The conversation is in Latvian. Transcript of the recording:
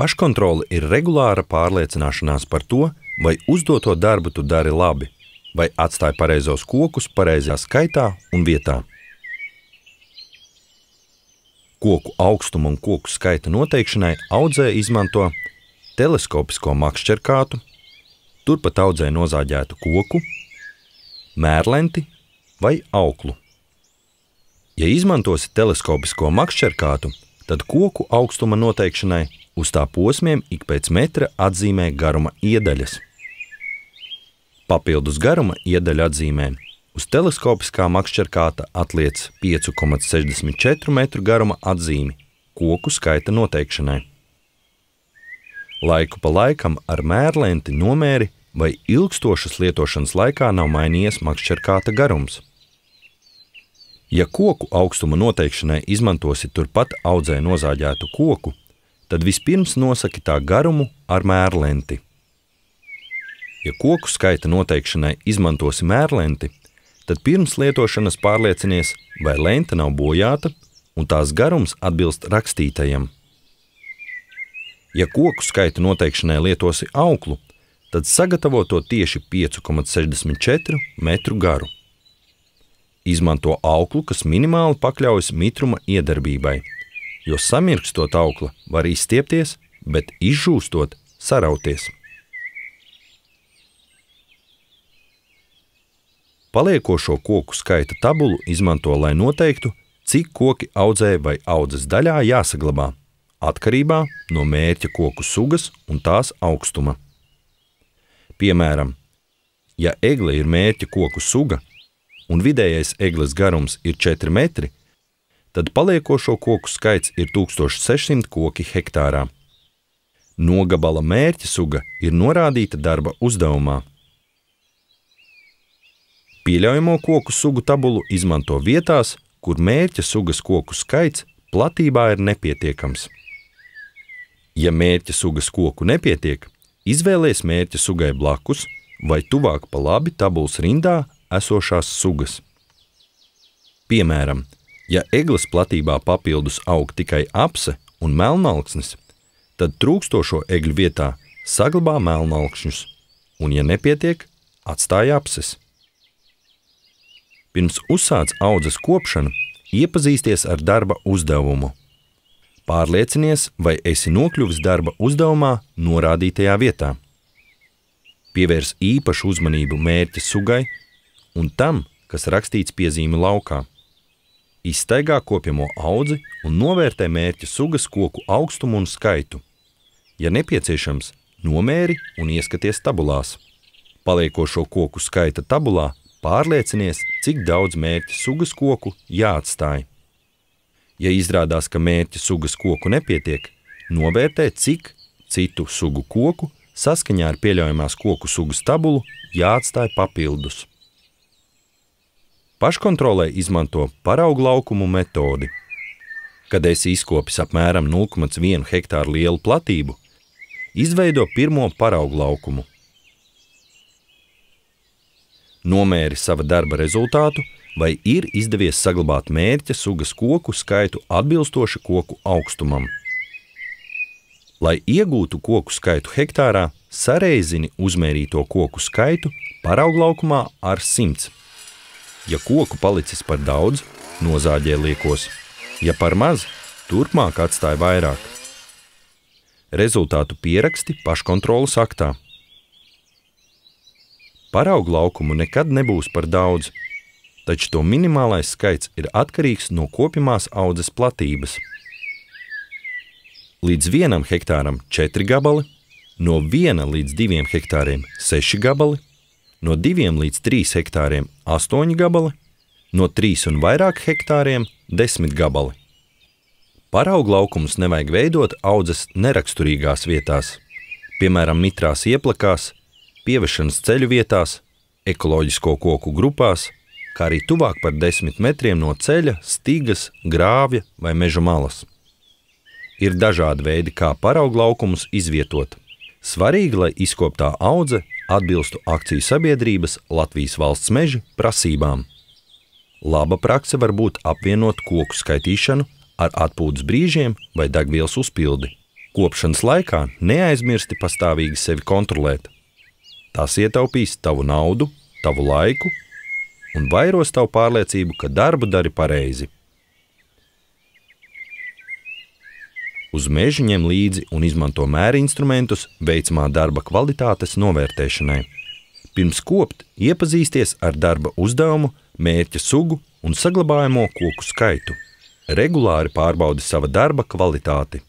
Paškontrole ir regulāra pārliecināšanās par to, vai uzdoto darbu tu dari labi, vai atstāji pareizos kokus pareizajā skaitā un vietā. Koku augstumu un koku skaita noteikšanai audzēji izmanto teleskopisko makšķerkātu, turpat audzēji nozāģētu koku, mērlenti vai auklu. Ja izmantosi teleskopisko makšķerkātu, tad koku augstuma noteikšanai Uz tā posmiem ik pēc metra atzīmē garuma iedaļas. Papildus garuma iedaļa atzīmē uz teleskopiskā makšķerkāta atliec 5,64 metru garuma atzīmi koku skaita noteikšanai. Laiku pa laikam ar mērlenti nomēri vai ilgstošas lietošanas laikā nav mainījies makšķerkāta garums. Ja koku augstuma noteikšanai izmantosi turpat audzē nozāģētu koku, tad vispirms nosaki tā garumu ar mērlenti. Ja koku skaita noteikšanai izmantosi mērlenti, tad pirms lietošanas pārliecinies, vai lente nav bojāta un tās garums atbilst rakstītajam. Ja koku skaita noteikšanai lietosi auklu, tad sagatavo to tieši 5,64 metru garu. Izmanto auklu, kas minimāli pakļaujas mitruma iedarbībai jo samirkstot aukla var izstiepties, bet izžūstot sarauties. Paliekošo koku skaita tabulu izmanto, lai noteiktu, cik koki audzēja vai audzes daļā jāsaglabā, atkarībā no mērķa koku sugas un tās augstuma. Piemēram, ja egle ir mērķa koku suga un vidējais egles garums ir 4 metri, tad paliekošo koku skaits ir 1600 koki hektārā. Nogabala mērķa suga ir norādīta darba uzdevumā. Pieļaujamo koku sugu tabulu izmanto vietās, kur mērķa sugas koku skaits platībā ir nepietiekams. Ja mērķa sugas koku nepietiek, izvēlies mērķa sugai blakus vai tuvāk pa labi tabulas rindā esošās sugas. Piemēram, Ja eglis platībā papildus aug tikai apse un melnāksnis, tad trūkstošo egļu vietā saglabā melnāksņus, un, ja nepietiek, atstāja apses. Pirms uzsāc audzes kopšanu, iepazīsties ar darba uzdevumu. Pārliecinies, vai esi nokļuvis darba uzdevumā norādītajā vietā. Pievērs īpašu uzmanību mērķa sugai un tam, kas rakstīts piezīmi laukā izstaigā kopjamo audzi un novērtē mērķa sugas koku augstumu un skaitu. Ja nepieciešams, nomēri un ieskaties tabulās. Paliekošo koku skaita tabulā pārliecinies, cik daudz mērķa sugas koku jāatstāj. Ja izrādās, ka mērķa sugas koku nepietiek, novērtē, cik citu sugu koku saskaņā ar pieļaujamās koku sugas tabulu jāatstāj papildus. Paškontrolē izmanto paraugu laukumu metodi. Kad es izkopju apmēram 0,1 hektāru lielu platību, izveido pirmo paraugu laukumu. Nomēri sava darba rezultātu, vai ir izdevies saglabāt mērķa sugas koku skaitu atbilstoši koku augstumam. Lai iegūtu koku skaitu hektārā, sareizini uzmērīto koku skaitu paraugaukumā ar 100. Ja koku palicis par daudz, nozāģē liekos, ja par maz, turpmāk atstāja vairāk. Rezultātu pieraksti paškontrolas aktā. Paraugu laukumu nekad nebūs par daudz, taču to minimālais skaits ir atkarīgs no kopjamās audzes platības. Līdz vienam hektāram 4 gabali, no 1 līdz 2 hektāriem 6 gabali, no 2 līdz 3 hektāriem 8 gabali, no 3 un vairāk hektāriem 10 gabali. Paraugu laukumus nevajag veidot audzes neraksturīgās vietās, piemēram, mitrās ieplakās, pievešanas ceļu vietās, ekoloģisko koku grupās, kā arī tuvāk par 10 metriem no ceļa, stīgas, grāvja vai meža malas. Ir dažādi veidi, kā paraugu laukumus izvietot. Svarīgi, lai izkoptā audze atbilstu akciju sabiedrības Latvijas valsts meža prasībām. Laba prakse var būt apvienot koku skaitīšanu ar atpūtas brīžiem vai degvielas uzpildi. Kopšanas laikā neaizmirsti pastāvīgi sevi kontrolēt. Tas ietaupīs tavu naudu, tavu laiku un vairos tavu pārliecību, ka darbu dari pareizi. uz mežiem līdzi un izmanto mērinstrumentus veicamā darba kvalitātes novērtēšanai. Pirms kopt, iepazīsties ar darba uzdevumu, mērķa sugu un saglabājamo koku skaitu. Regulāri pārbaudi sava darba kvalitāti.